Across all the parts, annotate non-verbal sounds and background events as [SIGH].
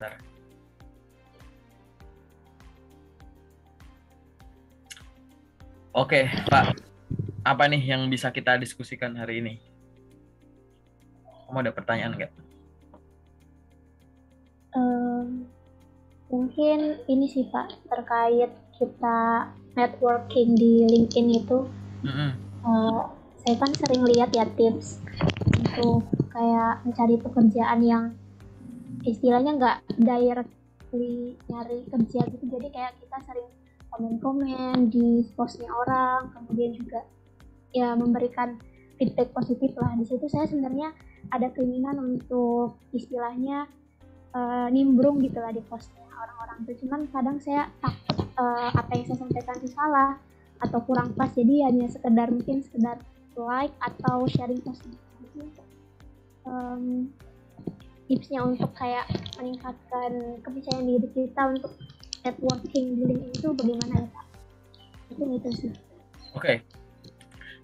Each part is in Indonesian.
Bentar. Oke, Pak. Apa nih yang bisa kita diskusikan hari ini? Kamu ada pertanyaan nggak? Um, mungkin ini sih Pak terkait kita networking di LinkedIn itu. Mm -hmm. uh, saya kan sering lihat ya tips untuk kayak mencari pekerjaan yang istilahnya nggak directly nyari kerja gitu jadi kayak kita sering komen-komen di postnya orang kemudian juga ya memberikan feedback positif lah di situ saya sebenarnya ada keinginan untuk istilahnya uh, nimbrung gitulah di postnya orang-orang itu cuman kadang saya tak uh, apa yang saya sampaikan itu salah atau kurang pas jadi hanya sekedar mungkin sekedar like atau sharing post gitu um, tipsnya untuk kayak meningkatkan kepercayaan diri kita untuk networking di LinkedIn itu bagaimana ya Pak? Itu itu sih. Oke. Okay.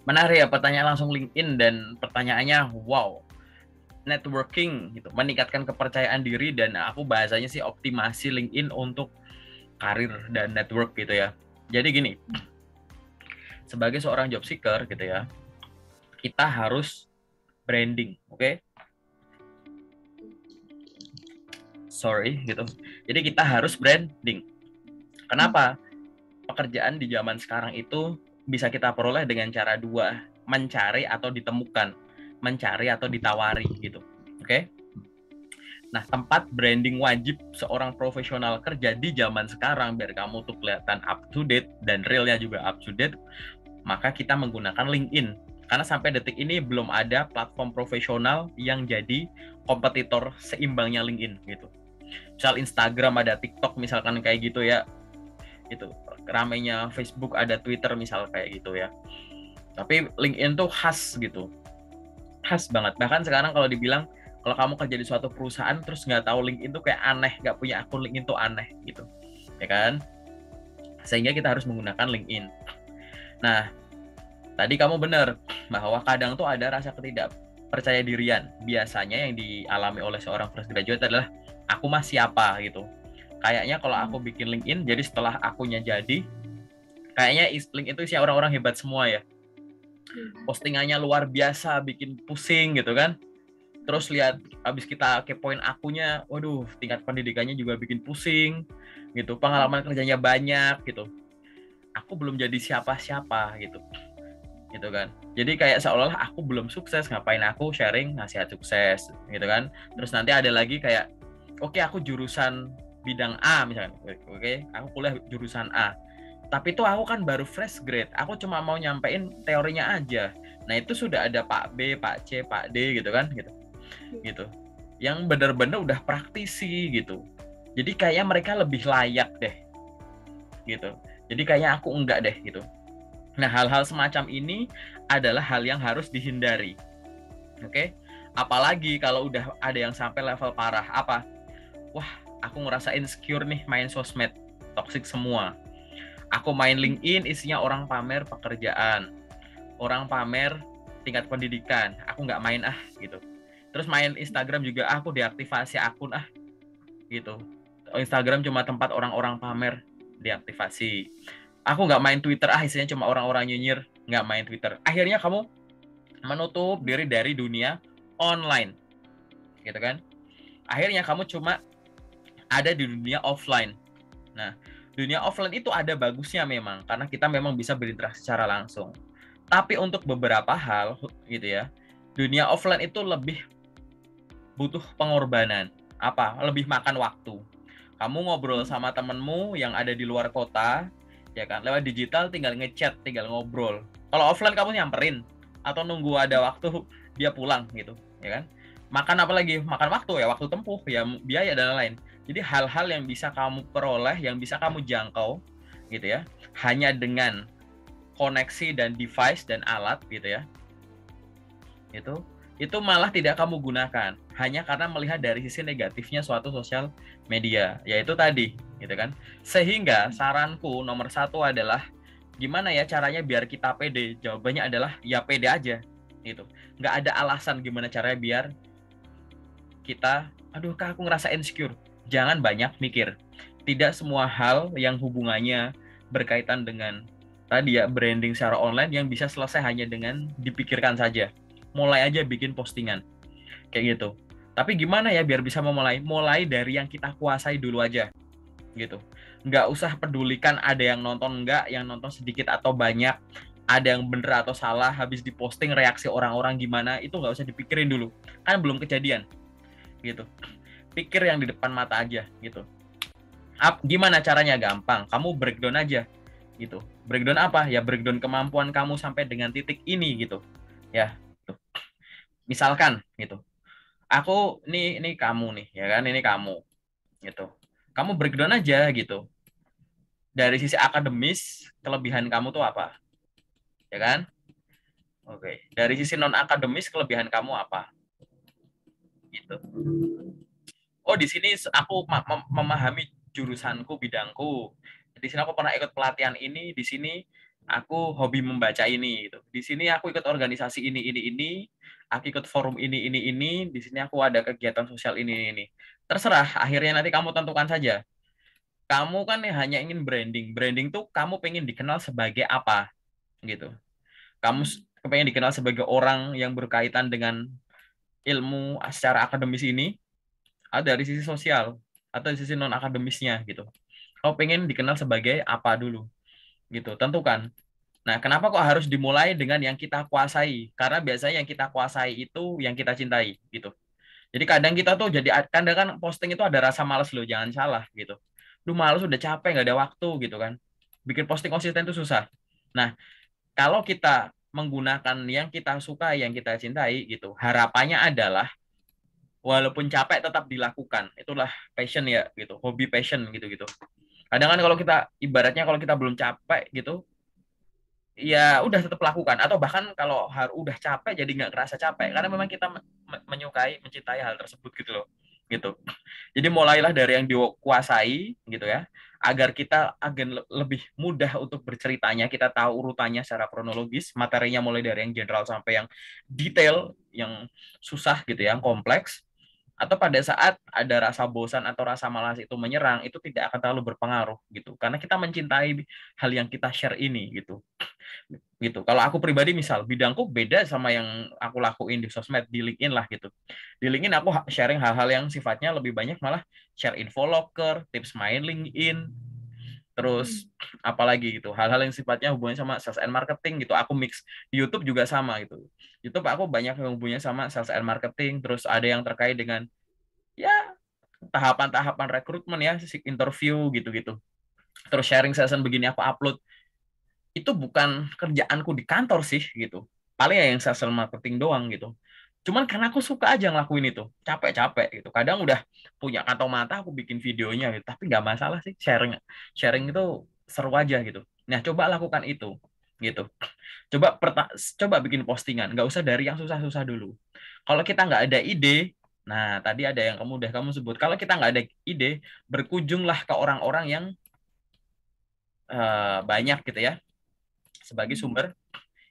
Menarik ya pertanyaan langsung LinkedIn dan pertanyaannya wow. Networking gitu, meningkatkan kepercayaan diri dan aku bahasanya sih optimasi LinkedIn untuk karir dan network gitu ya. Jadi gini, sebagai seorang job seeker gitu ya, kita harus branding, oke? Okay? sorry gitu. Jadi kita harus branding. Kenapa? Pekerjaan di zaman sekarang itu bisa kita peroleh dengan cara dua, mencari atau ditemukan, mencari atau ditawari gitu. Oke? Okay? Nah, tempat branding wajib seorang profesional kerja di zaman sekarang biar kamu tuh kelihatan up to date dan realnya juga up to date, maka kita menggunakan LinkedIn. Karena sampai detik ini belum ada platform profesional yang jadi kompetitor seimbangnya LinkedIn gitu misal Instagram ada TikTok misalkan kayak gitu ya itu ramainya Facebook ada Twitter misal kayak gitu ya tapi LinkedIn tuh khas gitu khas banget bahkan sekarang kalau dibilang kalau kamu kerja di suatu perusahaan terus nggak tahu LinkedIn tuh kayak aneh nggak punya akun LinkedIn tuh aneh gitu ya kan sehingga kita harus menggunakan LinkedIn nah tadi kamu benar bahwa kadang tuh ada rasa ketidakpercaya dirian biasanya yang dialami oleh seorang fresh graduate adalah aku mah siapa gitu kayaknya kalau aku hmm. bikin LinkedIn jadi setelah akunya jadi kayaknya LinkedIn itu isinya orang-orang hebat semua ya hmm. postingannya luar biasa bikin pusing gitu kan terus lihat habis kita kepoin akunya waduh tingkat pendidikannya juga bikin pusing gitu pengalaman kerjanya banyak gitu aku belum jadi siapa-siapa gitu gitu kan jadi kayak seolah-olah aku belum sukses ngapain aku sharing nasihat sukses gitu kan terus nanti ada lagi kayak oke okay, aku jurusan bidang A misalkan oke okay, aku kuliah jurusan A tapi itu aku kan baru fresh grade aku cuma mau nyampein teorinya aja nah itu sudah ada Pak B Pak C Pak D gitu kan gitu hmm. gitu yang benar-benar udah praktisi gitu jadi kayaknya mereka lebih layak deh gitu jadi kayaknya aku enggak deh gitu nah hal-hal semacam ini adalah hal yang harus dihindari oke okay? apalagi kalau udah ada yang sampai level parah apa wah aku ngerasa insecure nih main sosmed, toxic semua. Aku main LinkedIn isinya orang pamer pekerjaan, orang pamer tingkat pendidikan, aku nggak main ah gitu. Terus main Instagram juga ah, aku diaktifasi akun ah gitu. Instagram cuma tempat orang-orang pamer diaktifasi Aku nggak main Twitter ah isinya cuma orang-orang nyinyir nggak main Twitter. Akhirnya kamu menutup diri dari dunia online gitu kan akhirnya kamu cuma ada di dunia offline. Nah, dunia offline itu ada bagusnya memang karena kita memang bisa berinteraksi secara langsung. Tapi untuk beberapa hal gitu ya, dunia offline itu lebih butuh pengorbanan. Apa? Lebih makan waktu. Kamu ngobrol sama temenmu yang ada di luar kota, ya kan? Lewat digital tinggal ngechat, tinggal ngobrol. Kalau offline kamu nyamperin atau nunggu ada waktu dia pulang gitu, ya kan? Makan apa lagi? Makan waktu ya, waktu tempuh, ya biaya dan lain-lain jadi hal-hal yang bisa kamu peroleh, yang bisa kamu jangkau gitu ya, hanya dengan koneksi dan device dan alat gitu ya. Itu itu malah tidak kamu gunakan hanya karena melihat dari sisi negatifnya suatu sosial media yaitu tadi gitu kan sehingga saranku nomor satu adalah gimana ya caranya biar kita pede jawabannya adalah ya pede aja gitu nggak ada alasan gimana caranya biar kita aduh kak aku ngerasa insecure jangan banyak mikir. Tidak semua hal yang hubungannya berkaitan dengan tadi ya branding secara online yang bisa selesai hanya dengan dipikirkan saja. Mulai aja bikin postingan. Kayak gitu. Tapi gimana ya biar bisa memulai? Mulai dari yang kita kuasai dulu aja. Gitu. Nggak usah pedulikan ada yang nonton nggak, yang nonton sedikit atau banyak, ada yang bener atau salah, habis diposting reaksi orang-orang gimana, itu nggak usah dipikirin dulu. Kan belum kejadian. Gitu pikir yang di depan mata aja gitu Up, gimana caranya gampang kamu breakdown aja gitu breakdown apa ya breakdown kemampuan kamu sampai dengan titik ini gitu ya tuh. Gitu. misalkan gitu aku nih ini kamu nih ya kan ini kamu gitu kamu breakdown aja gitu dari sisi akademis kelebihan kamu tuh apa ya kan oke dari sisi non akademis kelebihan kamu apa gitu oh di sini aku memahami jurusanku bidangku di sini aku pernah ikut pelatihan ini di sini aku hobi membaca ini gitu di sini aku ikut organisasi ini ini ini aku ikut forum ini ini ini di sini aku ada kegiatan sosial ini ini terserah akhirnya nanti kamu tentukan saja kamu kan hanya ingin branding branding tuh kamu pengen dikenal sebagai apa gitu kamu pengen dikenal sebagai orang yang berkaitan dengan ilmu secara akademis ini ada ah, dari sisi sosial atau dari sisi non akademisnya gitu kau pengen dikenal sebagai apa dulu gitu tentukan nah kenapa kok harus dimulai dengan yang kita kuasai karena biasanya yang kita kuasai itu yang kita cintai gitu jadi kadang kita tuh jadi kadang kan posting itu ada rasa males loh jangan salah gitu lu males udah capek nggak ada waktu gitu kan bikin posting konsisten itu susah nah kalau kita menggunakan yang kita suka, yang kita cintai gitu. Harapannya adalah walaupun capek tetap dilakukan itulah passion ya gitu hobi passion gitu gitu kadang kan kalau kita ibaratnya kalau kita belum capek gitu ya udah tetap lakukan atau bahkan kalau harus udah capek jadi nggak kerasa capek karena memang kita menyukai mencintai hal tersebut gitu loh gitu jadi mulailah dari yang dikuasai gitu ya agar kita agen lebih mudah untuk berceritanya kita tahu urutannya secara kronologis materinya mulai dari yang general sampai yang detail yang susah gitu ya yang kompleks atau pada saat ada rasa bosan atau rasa malas itu menyerang itu tidak akan terlalu berpengaruh gitu karena kita mencintai hal yang kita share ini gitu gitu kalau aku pribadi misal bidangku beda sama yang aku lakuin di sosmed di LinkedIn lah gitu di LinkedIn aku sharing hal-hal yang sifatnya lebih banyak malah share info locker tips main LinkedIn terus hmm. apalagi gitu hal-hal yang sifatnya hubungannya sama sales and marketing gitu aku mix di YouTube juga sama gitu YouTube aku banyak yang hubungannya sama sales and marketing terus ada yang terkait dengan ya tahapan-tahapan rekrutmen ya interview gitu-gitu terus sharing session begini aku upload itu bukan kerjaanku di kantor sih gitu paling ya yang sales marketing doang gitu cuman karena aku suka aja ngelakuin itu capek-capek gitu kadang udah punya kantong mata aku bikin videonya gitu tapi nggak masalah sih sharing sharing itu seru aja gitu nah coba lakukan itu gitu coba perta coba bikin postingan nggak usah dari yang susah-susah dulu kalau kita nggak ada ide nah tadi ada yang kamu udah kamu sebut kalau kita nggak ada ide berkunjunglah ke orang-orang yang uh, banyak gitu ya sebagai hmm. sumber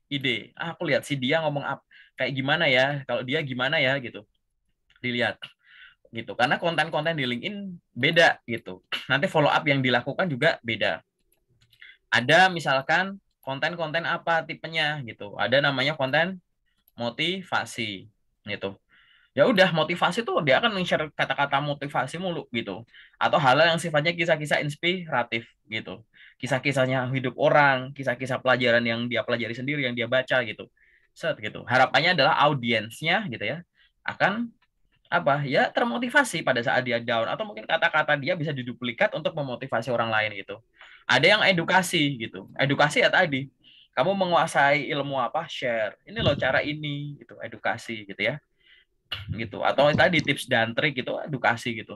ide ah, aku lihat si dia ngomong apa kayak gimana ya kalau dia gimana ya gitu dilihat gitu karena konten-konten di LinkedIn beda gitu nanti follow up yang dilakukan juga beda ada misalkan konten-konten apa tipenya gitu ada namanya konten motivasi gitu ya udah motivasi tuh dia akan share kata-kata motivasi mulu gitu atau hal yang sifatnya kisah-kisah inspiratif gitu kisah-kisahnya hidup orang kisah-kisah pelajaran yang dia pelajari sendiri yang dia baca gitu set gitu harapannya adalah audiensnya gitu ya akan apa ya termotivasi pada saat dia down atau mungkin kata-kata dia bisa diduplikat untuk memotivasi orang lain gitu ada yang edukasi gitu edukasi ya tadi kamu menguasai ilmu apa share ini loh cara ini gitu edukasi gitu ya gitu atau tadi tips dan trik gitu edukasi gitu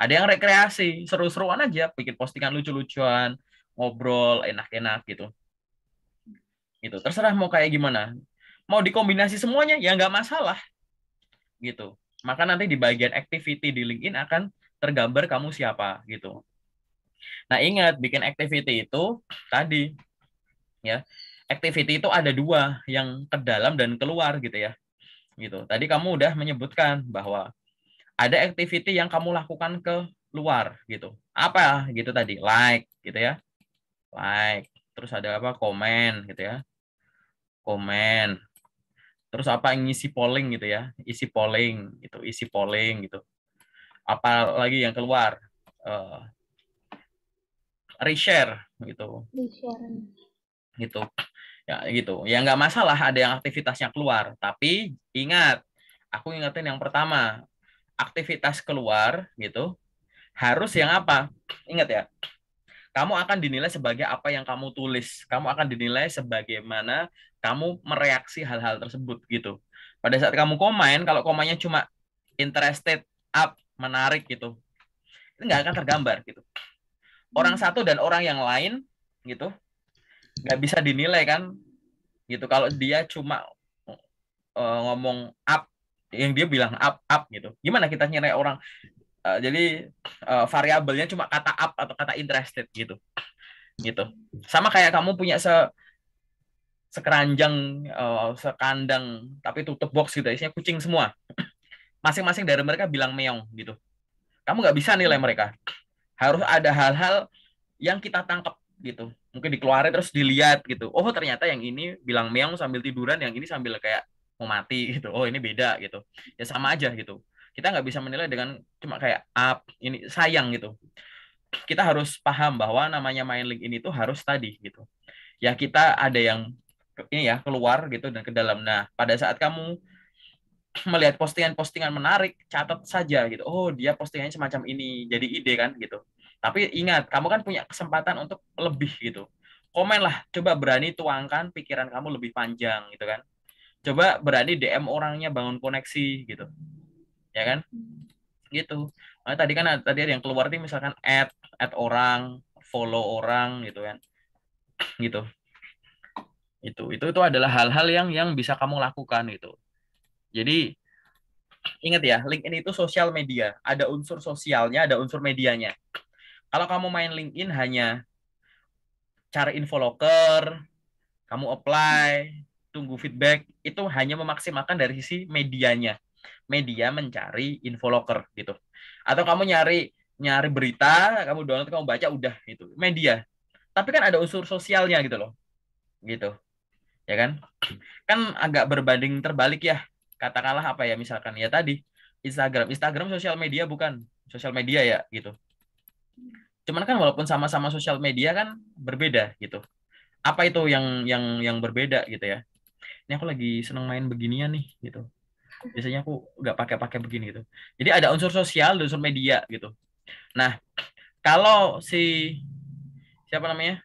ada yang rekreasi seru-seruan aja bikin postingan lucu-lucuan ngobrol enak-enak gitu gitu terserah mau kayak gimana mau dikombinasi semuanya ya nggak masalah gitu maka nanti di bagian activity di LinkedIn akan tergambar kamu siapa gitu nah ingat bikin activity itu tadi ya activity itu ada dua yang ke dalam dan keluar gitu ya gitu tadi kamu udah menyebutkan bahwa ada activity yang kamu lakukan ke luar gitu apa gitu tadi like gitu ya like terus ada apa komen gitu ya komen terus apa yang ngisi polling gitu ya isi polling gitu isi polling gitu apa lagi yang keluar uh, reshare gitu reshare gitu ya gitu ya nggak masalah ada yang aktivitasnya keluar tapi ingat aku ingetin yang pertama aktivitas keluar gitu harus yang apa ingat ya kamu akan dinilai sebagai apa yang kamu tulis. Kamu akan dinilai sebagaimana kamu mereaksi hal-hal tersebut gitu. Pada saat kamu komen, kalau komennya cuma interested, up, menarik gitu, itu nggak akan tergambar gitu. Orang hmm. satu dan orang yang lain gitu nggak bisa dinilai kan gitu. Kalau dia cuma uh, ngomong up, yang dia bilang up up gitu. Gimana kita nyerai orang Eh, jadi uh, variabelnya cuma kata up atau kata interested gitu. Gitu. Sama kayak kamu punya se sekeranjang uh, sekandang tapi tutup box gitu isinya kucing semua. [CLEARS THROAT] Masing-masing dari mereka bilang meong gitu. Kamu nggak bisa nilai mereka. Harus ada hal-hal yang kita tangkap gitu mungkin dikeluarin terus dilihat gitu oh ternyata yang ini bilang meong sambil tiduran yang ini sambil kayak mau mati gitu oh ini beda gitu ya sama aja gitu kita nggak bisa menilai dengan cuma kayak up ah, ini sayang gitu kita harus paham bahwa namanya main link ini tuh harus tadi gitu ya kita ada yang ini ya keluar gitu dan ke dalam nah pada saat kamu melihat postingan-postingan menarik catat saja gitu oh dia postingannya semacam ini jadi ide kan gitu tapi ingat kamu kan punya kesempatan untuk lebih gitu komen lah coba berani tuangkan pikiran kamu lebih panjang gitu kan coba berani DM orangnya bangun koneksi gitu ya kan gitu nah, tadi kan tadi yang keluar nih misalkan add add orang follow orang gitu kan gitu itu itu itu adalah hal-hal yang yang bisa kamu lakukan gitu jadi ingat ya LinkedIn itu sosial media ada unsur sosialnya ada unsur medianya kalau kamu main LinkedIn hanya cari info loker kamu apply tunggu feedback itu hanya memaksimalkan dari sisi medianya media mencari info loker gitu. Atau kamu nyari nyari berita, kamu download, kamu baca udah gitu. Media. Tapi kan ada unsur sosialnya gitu loh. Gitu. Ya kan? Kan agak berbanding terbalik ya. Katakanlah apa ya misalkan ya tadi Instagram, Instagram sosial media bukan sosial media ya gitu. Cuman kan walaupun sama-sama sosial media kan berbeda gitu. Apa itu yang yang yang berbeda gitu ya? Ini aku lagi seneng main beginian nih gitu biasanya aku nggak pakai-pakai begini gitu jadi ada unsur sosial unsur media gitu nah kalau si siapa namanya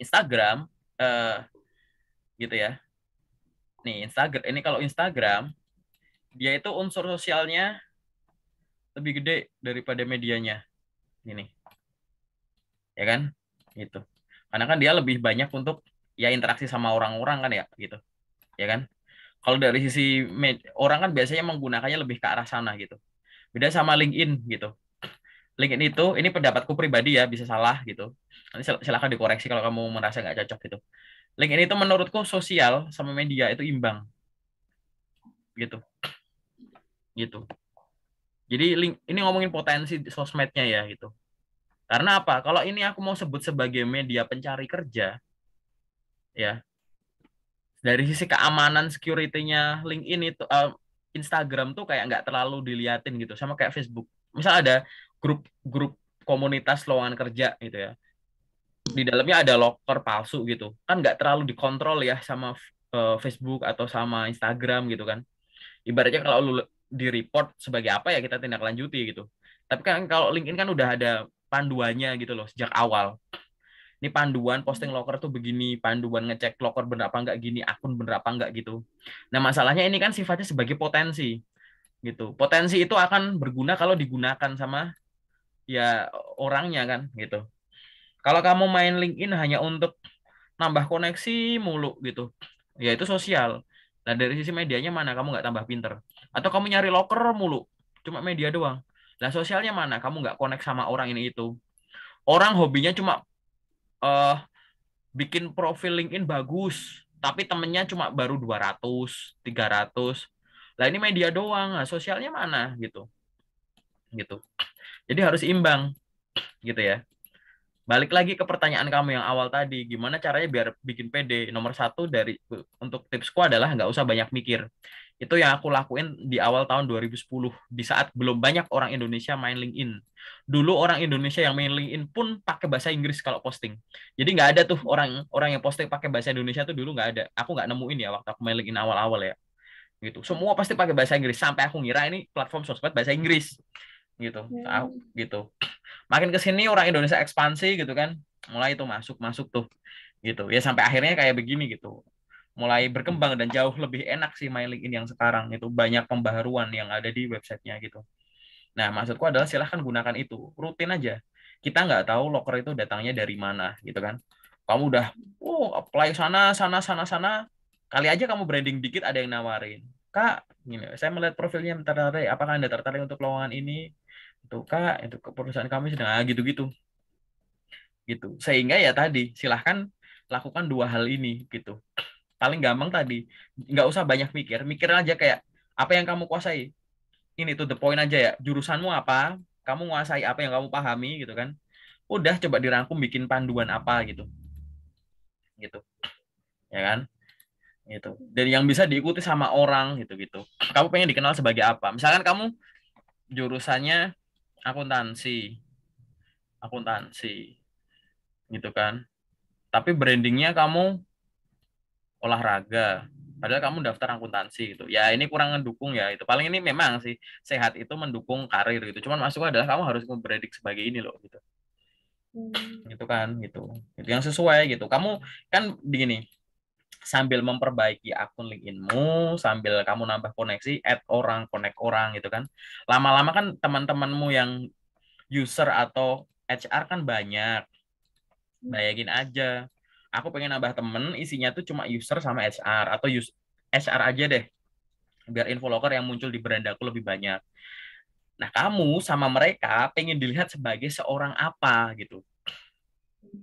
Instagram eh, gitu ya nih Instagram ini kalau Instagram dia itu unsur sosialnya lebih gede daripada medianya ini ya kan Itu, karena kan dia lebih banyak untuk ya interaksi sama orang-orang kan ya gitu ya kan kalau dari sisi orang kan biasanya menggunakannya lebih ke arah sana gitu. Beda sama LinkedIn gitu. LinkedIn itu ini pendapatku pribadi ya bisa salah gitu nanti silahkan dikoreksi kalau kamu merasa nggak cocok gitu LinkedIn itu menurutku sosial sama media itu imbang gitu gitu jadi link ini ngomongin potensi sosmednya ya gitu karena apa kalau ini aku mau sebut sebagai media pencari kerja ya dari sisi keamanan security-nya LinkedIn itu uh, eh, Instagram tuh kayak nggak terlalu diliatin gitu sama kayak Facebook misal ada grup grup komunitas lowongan kerja gitu ya di dalamnya ada locker palsu gitu kan nggak terlalu dikontrol ya sama uh, Facebook atau sama Instagram gitu kan ibaratnya kalau lu di report sebagai apa ya kita tindak lanjuti gitu tapi kan kalau LinkedIn kan udah ada panduannya gitu loh sejak awal ini panduan posting hmm. locker tuh begini, panduan ngecek locker bener apa enggak gini, akun bener apa enggak gitu. Nah, masalahnya ini kan sifatnya sebagai potensi gitu. Potensi itu akan berguna kalau digunakan sama ya orangnya kan gitu. Kalau kamu main LinkedIn hanya untuk nambah koneksi mulu gitu, ya itu sosial. Nah, dari sisi medianya mana kamu nggak tambah pinter? Atau kamu nyari locker mulu, cuma media doang. Nah, sosialnya mana? Kamu nggak connect sama orang ini itu. Orang hobinya cuma uh, bikin profil LinkedIn bagus, tapi temennya cuma baru 200, 300. Lah ini media doang, nah, sosialnya mana gitu. Gitu. Jadi harus imbang gitu ya. Balik lagi ke pertanyaan kamu yang awal tadi, gimana caranya biar bikin PD? Nomor satu dari untuk tipsku adalah nggak usah banyak mikir. Itu yang aku lakuin di awal tahun 2010 di saat belum banyak orang Indonesia main LinkedIn. Dulu orang Indonesia yang main LinkedIn pun pakai bahasa Inggris kalau posting. Jadi nggak ada tuh orang orang yang posting pakai bahasa Indonesia tuh dulu nggak ada. Aku nggak nemuin ya waktu aku main LinkedIn awal-awal ya. Gitu. Semua pasti pakai bahasa Inggris sampai aku ngira ini platform sosmed bahasa Inggris gitu. Ya. gitu. Makin ke sini orang Indonesia ekspansi gitu kan. Mulai itu masuk masuk tuh gitu ya sampai akhirnya kayak begini gitu mulai berkembang dan jauh lebih enak sih My LinkedIn yang sekarang itu banyak pembaharuan yang ada di websitenya gitu. Nah maksudku adalah silahkan gunakan itu rutin aja. Kita nggak tahu locker itu datangnya dari mana gitu kan. Kamu udah oh apply sana sana sana sana kali aja kamu branding dikit ada yang nawarin. Kak, gini, saya melihat profilnya tertarik. Apakah anda tertarik untuk lowongan ini? Itu kak, itu perusahaan kami sedang ah, gitu-gitu. Gitu. Sehingga ya tadi silahkan lakukan dua hal ini gitu paling gampang tadi nggak usah banyak mikir mikir aja kayak apa yang kamu kuasai ini tuh the point aja ya jurusanmu apa kamu kuasai apa yang kamu pahami gitu kan udah coba dirangkum bikin panduan apa gitu gitu ya kan gitu dan yang bisa diikuti sama orang gitu gitu kamu pengen dikenal sebagai apa misalkan kamu jurusannya akuntansi akuntansi gitu kan tapi brandingnya kamu olahraga padahal kamu daftar akuntansi gitu ya ini kurang mendukung ya itu paling ini memang sih sehat itu mendukung karir gitu cuman masuk adalah kamu harus memprediksi sebagai ini loh gitu hmm. gitu kan gitu itu yang sesuai gitu kamu kan begini sambil memperbaiki akun LinkedInmu, sambil kamu nambah koneksi, add orang, connect orang gitu kan. Lama-lama kan teman-temanmu yang user atau HR kan banyak. Hmm. Bayangin aja aku pengen nambah temen isinya tuh cuma user sama HR atau use, HR aja deh biar info locker yang muncul di beranda aku lebih banyak nah kamu sama mereka pengen dilihat sebagai seorang apa gitu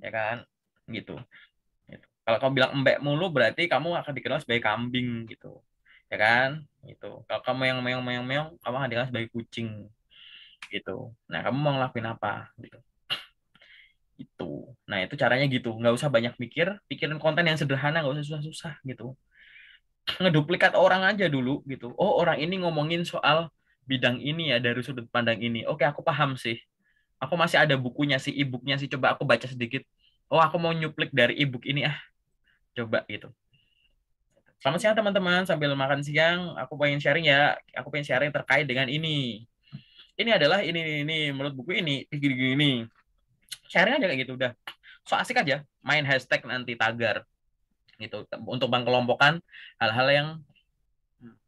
ya kan gitu, gitu. kalau kamu bilang embek mulu berarti kamu akan dikenal sebagai kambing gitu ya kan gitu kalau kamu yang meong meong meong kamu akan dikenal sebagai kucing gitu nah kamu mau ngelakuin apa gitu itu. Nah itu caranya gitu, nggak usah banyak mikir, pikirin konten yang sederhana, nggak usah susah-susah gitu. Ngeduplikat orang aja dulu gitu. Oh orang ini ngomongin soal bidang ini ya dari sudut pandang ini. Oke aku paham sih. Aku masih ada bukunya sih, e-booknya sih. Coba aku baca sedikit. Oh aku mau nyuplik dari e-book ini ah. Coba gitu. Selamat siang teman-teman, sambil makan siang aku pengen sharing ya, aku pengen sharing terkait dengan ini. Ini adalah ini ini, ini. menurut buku ini gini gini sharing aja kayak gitu udah so asik aja main hashtag nanti tagar gitu untuk kelompokan hal-hal yang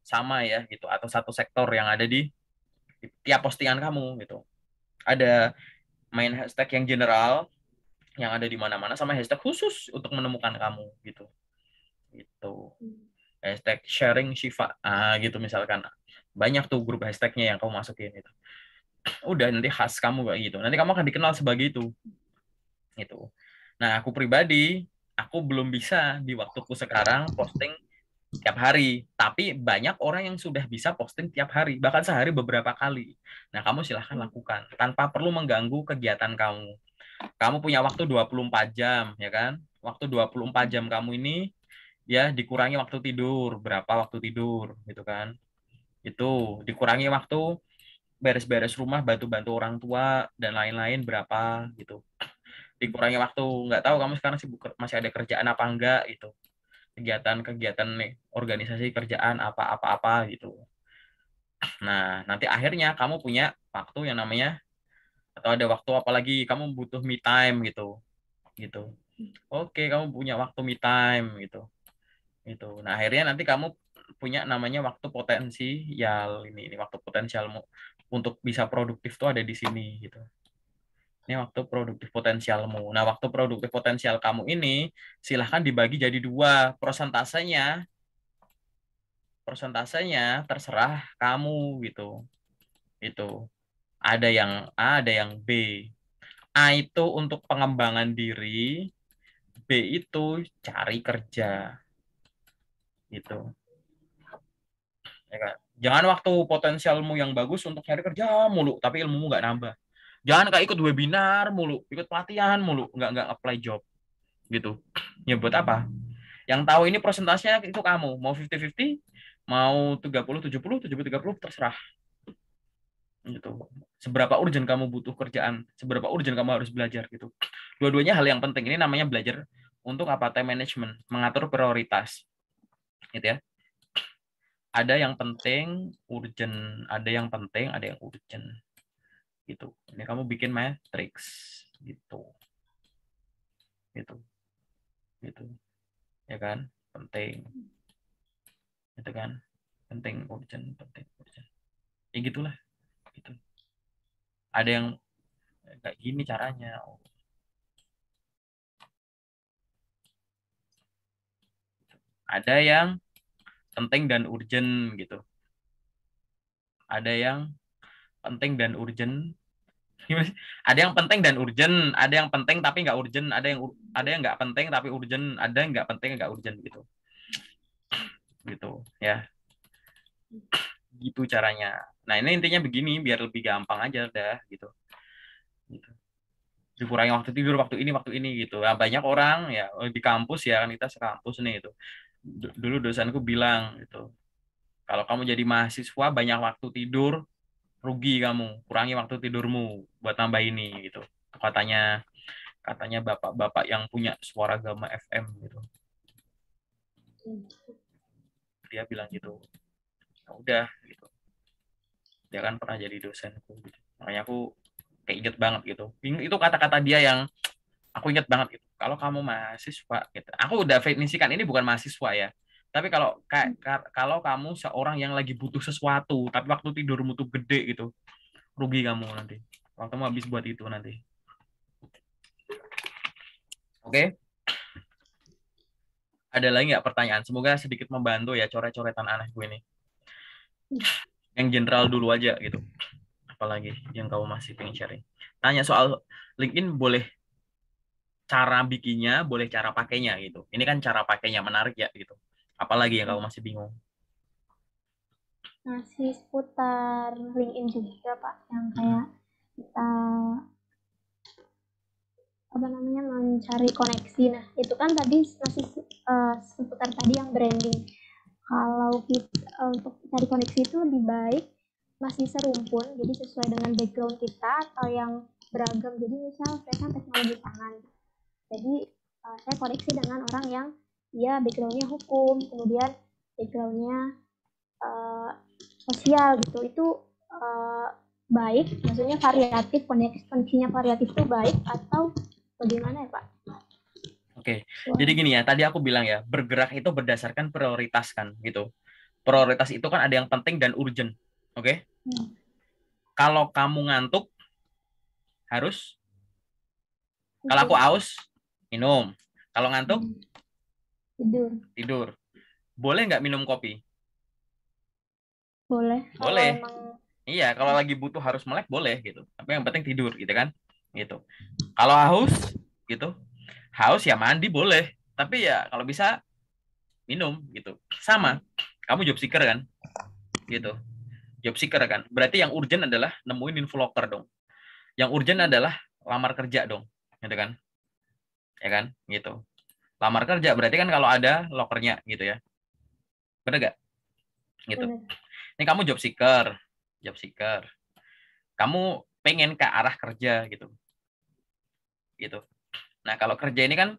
sama ya gitu atau satu sektor yang ada di, di tiap postingan kamu gitu ada main hashtag yang general yang ada di mana-mana sama hashtag khusus untuk menemukan kamu gitu itu hashtag sharing Shiva ah gitu misalkan banyak tuh grup hashtagnya yang kamu masukin itu udah nanti khas kamu kayak gitu nanti kamu akan dikenal sebagai itu itu nah aku pribadi aku belum bisa di waktuku sekarang posting tiap hari tapi banyak orang yang sudah bisa posting tiap hari bahkan sehari beberapa kali nah kamu silahkan lakukan tanpa perlu mengganggu kegiatan kamu kamu punya waktu 24 jam ya kan waktu 24 jam kamu ini ya dikurangi waktu tidur berapa waktu tidur gitu kan itu dikurangi waktu beres-beres rumah bantu-bantu orang tua dan lain-lain berapa gitu dikurangi waktu nggak tahu kamu sekarang sibuk masih ada kerjaan apa enggak gitu kegiatan-kegiatan nih organisasi kerjaan apa-apa-apa gitu nah nanti akhirnya kamu punya waktu yang namanya atau ada waktu apalagi kamu butuh me time gitu gitu oke kamu punya waktu me time gitu gitu nah akhirnya nanti kamu punya namanya waktu potensial ini ini waktu potensialmu untuk bisa produktif tuh ada di sini gitu ini waktu produktif potensialmu. Nah, waktu produktif potensial kamu ini silahkan dibagi jadi dua persentasenya. Persentasenya terserah kamu gitu. Itu ada yang A, ada yang B. A itu untuk pengembangan diri, B itu cari kerja. Gitu. Ya kan? Jangan waktu potensialmu yang bagus untuk cari kerja mulu, tapi ilmumu nggak nambah. Jangan kayak ikut webinar mulu, ikut pelatihan mulu, nggak nggak apply job gitu. [CLEARS THROAT] Ya buat apa? Yang tahu ini persentasenya itu kamu. Mau 50-50, mau 30-70, 70-30, terserah. Gitu. Seberapa urgent kamu butuh kerjaan, seberapa urgent kamu harus belajar gitu. Dua-duanya hal yang penting. Ini namanya belajar untuk apa? Time management, mengatur prioritas. Gitu ya ada yang penting urgent ada yang penting ada yang urgent gitu ini kamu bikin matrix gitu gitu gitu ya kan penting itu kan penting urgent penting urgent ya gitulah gitu ada yang kayak gini caranya ada yang penting dan urgent gitu ada yang penting dan urgent [LAUGHS] ada yang penting dan urgent ada yang penting tapi nggak urgent ada yang ada yang nggak penting tapi urgent ada yang nggak penting nggak urgent gitu gitu ya gitu caranya nah ini intinya begini biar lebih gampang aja dah gitu gitu dikurangi waktu tidur waktu ini waktu ini gitu nah, banyak orang ya oh, di kampus ya kan kita sekampus nih itu dulu dosenku bilang gitu kalau kamu jadi mahasiswa banyak waktu tidur rugi kamu kurangi waktu tidurmu buat tambah ini gitu katanya katanya bapak-bapak yang punya suara gama FM gitu dia bilang gitu nah, udah gitu dia kan pernah jadi dosenku gitu. makanya aku kayak inget banget gitu itu kata-kata dia yang aku inget banget gitu kalau kamu mahasiswa gitu aku udah definisikan ini bukan mahasiswa ya tapi kalau kayak hmm. kalau kamu seorang yang lagi butuh sesuatu tapi waktu tidurmu tuh gede gitu rugi kamu nanti waktumu habis buat itu nanti oke okay? ada lagi nggak pertanyaan semoga sedikit membantu ya coret-coretan aneh gue ini yang general dulu aja gitu apalagi yang kamu masih pengen sharing tanya soal LinkedIn boleh cara bikinnya, boleh cara pakainya gitu. Ini kan cara pakainya menarik ya gitu. Apalagi yang kamu hmm. masih bingung? Masih seputar LinkedIn juga Pak, yang hmm. kayak kita apa namanya mencari koneksi. Nah itu kan tadi masih uh, seputar tadi yang branding. Kalau kita uh, eh, untuk cari koneksi itu lebih baik masih serumpun, jadi sesuai dengan background kita atau yang beragam. Jadi misal saya kan teknologi pangan, jadi uh, saya koneksi dengan orang yang dia ya, backgroundnya hukum, kemudian backgroundnya uh, sosial gitu. Itu uh, baik, maksudnya variatif, koneksinya variatif itu baik atau bagaimana ya Pak? Oke, okay. jadi gini ya, tadi aku bilang ya, bergerak itu berdasarkan prioritas kan gitu. Prioritas itu kan ada yang penting dan urgent, oke? Okay? Hmm. Kalau kamu ngantuk, harus. Kalau aku iya. aus, minum. Kalau ngantuk? Tidur. Tidur. Boleh nggak minum kopi? Boleh. Boleh. emang... Iya, kalau lagi butuh harus melek boleh gitu. Tapi yang penting tidur gitu kan. Gitu. Kalau haus gitu. Haus ya mandi boleh, tapi ya kalau bisa minum gitu. Sama. Kamu job seeker kan? Gitu. Job seeker kan. Berarti yang urgent adalah nemuin info locker dong. Yang urgent adalah lamar kerja dong. Gitu kan? ya kan gitu lamar kerja berarti kan kalau ada lokernya gitu ya benar gak gitu ini kamu job seeker job seeker kamu pengen ke arah kerja gitu gitu nah kalau kerja ini kan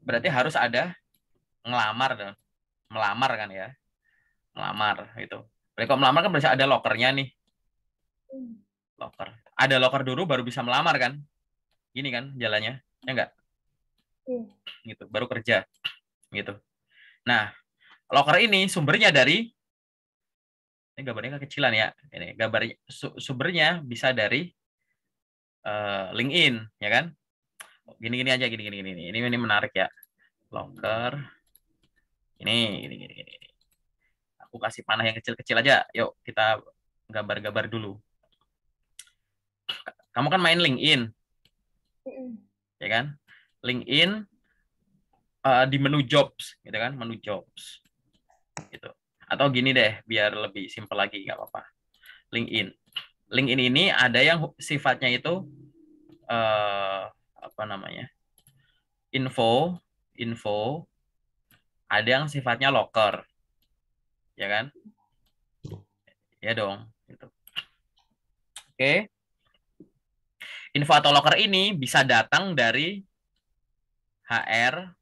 berarti harus ada ngelamar dan melamar kan ya melamar gitu berarti kalau melamar kan berarti ada lokernya nih hmm. loker ada loker dulu baru bisa melamar kan gini kan jalannya ya enggak hmm. gitu baru kerja gitu nah locker ini sumbernya dari ini gambarnya kekecilan ya ini gambarnya su sumbernya bisa dari uh, LinkedIn ya kan gini gini aja gini gini gini ini ini menarik ya locker ini gini gini gini aku kasih panah yang kecil-kecil aja yuk kita gambar-gambar dulu kamu kan main LinkedIn ya kan LinkedIn uh, di menu jobs gitu kan menu jobs gitu atau gini deh biar lebih simple lagi nggak apa-apa LinkedIn LinkedIn ini ada yang sifatnya itu uh, apa namanya info info ada yang sifatnya locker ya kan ya dong gitu. oke info atau locker ini bisa datang dari HR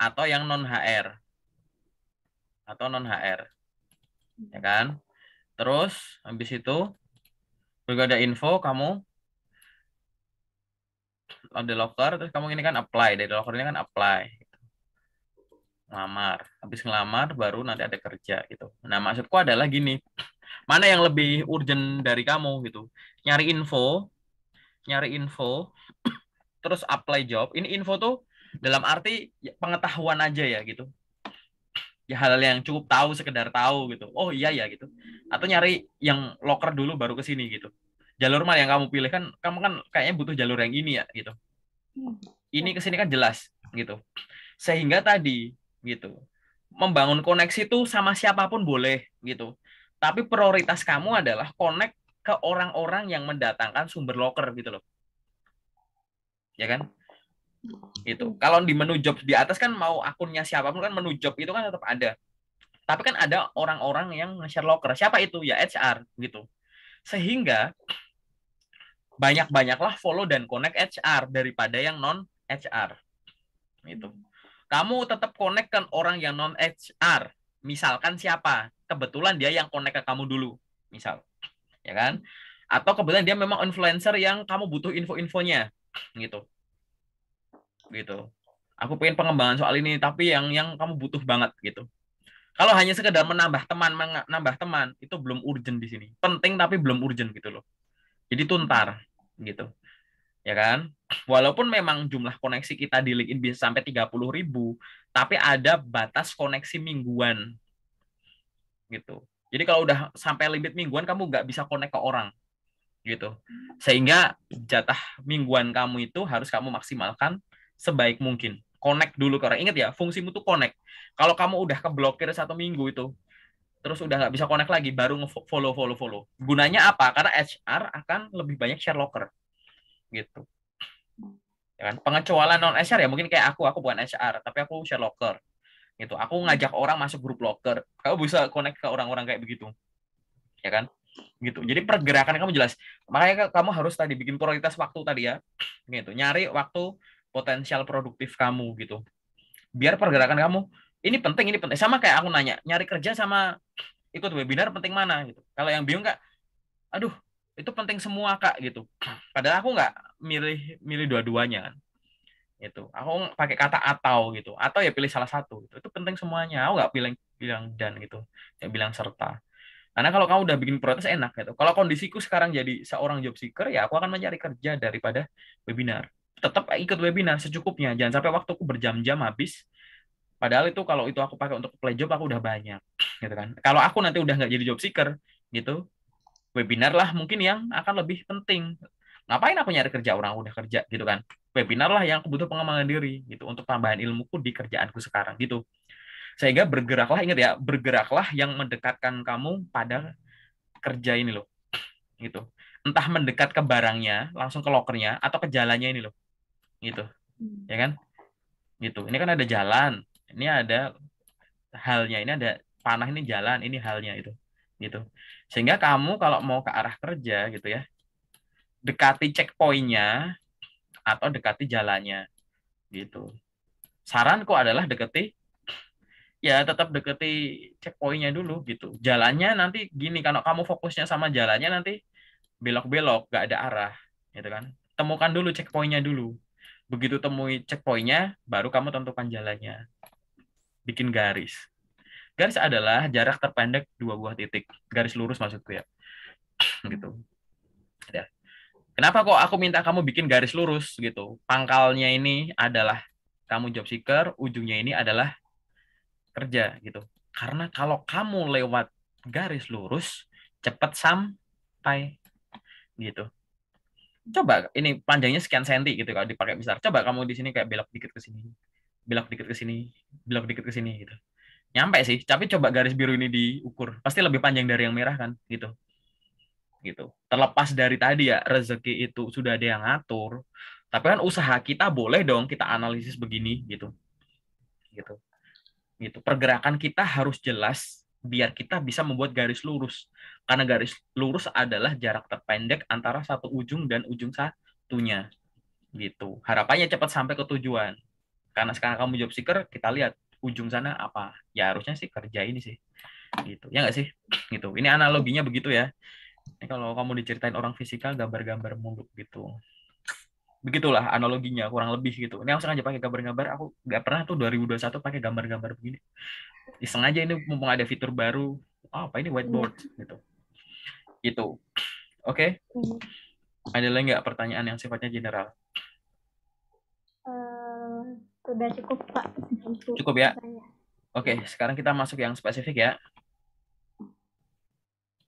atau yang non HR atau non HR ya kan terus habis itu juga ada info kamu the locker terus kamu ini kan apply dari locker ini kan apply ngelamar habis ngelamar baru nanti ada kerja gitu nah maksudku adalah gini mana yang lebih urgent dari kamu gitu nyari info nyari info terus apply job. Ini info tuh dalam arti ya, pengetahuan aja ya gitu. Ya hal, hal yang cukup tahu sekedar tahu gitu. Oh iya ya gitu. Atau nyari yang locker dulu baru ke sini gitu. Jalur mana yang kamu pilih kan kamu kan kayaknya butuh jalur yang ini ya gitu. Ini ke sini kan jelas gitu. Sehingga tadi gitu. Membangun koneksi itu sama siapapun boleh gitu. Tapi prioritas kamu adalah connect ke orang-orang yang mendatangkan sumber locker gitu loh ya kan? Itu. Hmm. Kalau di menu jobs di atas kan mau akunnya siapapun kan menu job itu kan tetap ada. Tapi kan ada orang-orang yang nge-share locker. Siapa itu? Ya HR gitu. Sehingga banyak-banyaklah follow dan connect HR daripada yang non HR. Itu. Kamu tetap connect kan orang yang non HR. Misalkan siapa? Kebetulan dia yang connect ke kamu dulu, misal. Ya kan? Atau kebetulan dia memang influencer yang kamu butuh info-infonya gitu gitu aku pengen pengembangan soal ini tapi yang yang kamu butuh banget gitu kalau hanya sekedar menambah teman menambah teman itu belum urgent di sini penting tapi belum urgent gitu loh jadi tuntar gitu ya kan walaupun memang jumlah koneksi kita di LinkedIn bisa sampai 30 ribu tapi ada batas koneksi mingguan gitu jadi kalau udah sampai limit mingguan kamu nggak bisa connect ke orang gitu. Sehingga jatah mingguan kamu itu harus kamu maksimalkan sebaik mungkin. Connect dulu orang ingat ya, fungsimu tuh connect. Kalau kamu udah keblokir satu minggu itu, terus udah nggak bisa connect lagi, baru follow follow follow. Gunanya apa? Karena HR akan lebih banyak share locker, gitu. Ya kan? Pengecualian non HR ya mungkin kayak aku, aku bukan HR, tapi aku share locker gitu. Aku ngajak orang masuk grup locker. Kamu bisa connect ke orang-orang kayak begitu. Ya kan? gitu. Jadi pergerakan kamu jelas. Makanya kamu harus tadi bikin prioritas waktu tadi ya. Gitu. Nyari waktu potensial produktif kamu gitu. Biar pergerakan kamu ini penting, ini penting. Sama kayak aku nanya, nyari kerja sama ikut webinar penting mana gitu. Kalau yang bingung Kak, aduh, itu penting semua Kak gitu. Padahal aku nggak milih milih dua-duanya kan. Gitu. Aku pakai kata atau gitu. Atau ya pilih salah satu gitu. Itu penting semuanya. Aku nggak bilang bilang dan gitu. Ya bilang serta karena kalau kamu udah bikin protes enak gitu. Kalau kondisiku sekarang jadi seorang job seeker, ya aku akan mencari kerja daripada webinar. Tetap ikut webinar secukupnya. Jangan sampai waktuku berjam-jam habis. Padahal itu kalau itu aku pakai untuk play job aku udah banyak, [SNIFFS] gitu kan. Kalau aku nanti udah nggak jadi job seeker, gitu, webinar lah mungkin yang akan lebih penting. Ngapain aku nyari kerja orang udah kerja, gitu kan. Webinar lah yang aku butuh pengembangan diri, gitu, untuk tambahan ilmuku di kerjaanku sekarang, gitu. Sehingga bergeraklah, ingat ya, bergeraklah yang mendekatkan kamu pada kerja ini loh. Gitu. Entah mendekat ke barangnya, langsung ke lokernya, atau ke jalannya ini loh. Gitu. Ya kan? Gitu. Ini kan ada jalan, ini ada halnya, ini ada panah, ini jalan, ini halnya itu. Gitu. Sehingga kamu kalau mau ke arah kerja gitu ya, dekati checkpointnya atau dekati jalannya gitu. Saranku adalah dekati ya tetap deketi checkpointnya dulu gitu. Jalannya nanti gini, kalau kamu fokusnya sama jalannya nanti belok-belok, gak ada arah, gitu kan. Temukan dulu checkpointnya dulu. Begitu temui checkpointnya, baru kamu tentukan jalannya. Bikin garis. Garis adalah jarak terpendek dua buah titik. Garis lurus maksudku ya. [CLEARS THROAT] gitu. Ya. Kenapa kok aku minta kamu bikin garis lurus gitu? Pangkalnya ini adalah kamu job seeker, ujungnya ini adalah kerja gitu. Karena kalau kamu lewat garis lurus, cepat sampai gitu. Coba ini panjangnya sekian senti gitu kalau dipakai besar. Coba kamu di sini kayak belok dikit ke sini, belok dikit ke sini, belok dikit ke sini gitu. Nyampe sih, tapi coba garis biru ini diukur, pasti lebih panjang dari yang merah kan gitu. Gitu. Terlepas dari tadi ya rezeki itu sudah ada yang ngatur, tapi kan usaha kita boleh dong kita analisis begini gitu gitu gitu pergerakan kita harus jelas biar kita bisa membuat garis lurus karena garis lurus adalah jarak terpendek antara satu ujung dan ujung satunya gitu harapannya cepat sampai ke tujuan karena sekarang kamu job seeker kita lihat ujung sana apa ya harusnya sih kerja ini sih gitu ya nggak sih gitu ini analoginya begitu ya ini kalau kamu diceritain orang fisikal gambar-gambar muluk gitu begitulah analoginya kurang lebih gitu. Ini aku sengaja pakai gambar-gambar. Aku nggak pernah tuh 2021 pakai gambar-gambar begini. Iseng aja ini mumpung ada fitur baru. Oh, apa ini whiteboard iya. gitu. Gitu. Oke. Okay? Iya. Ada lagi nggak pertanyaan yang sifatnya general? Uh, sudah cukup Pak. Cukup ya. ya. Oke, okay, sekarang kita masuk yang spesifik ya.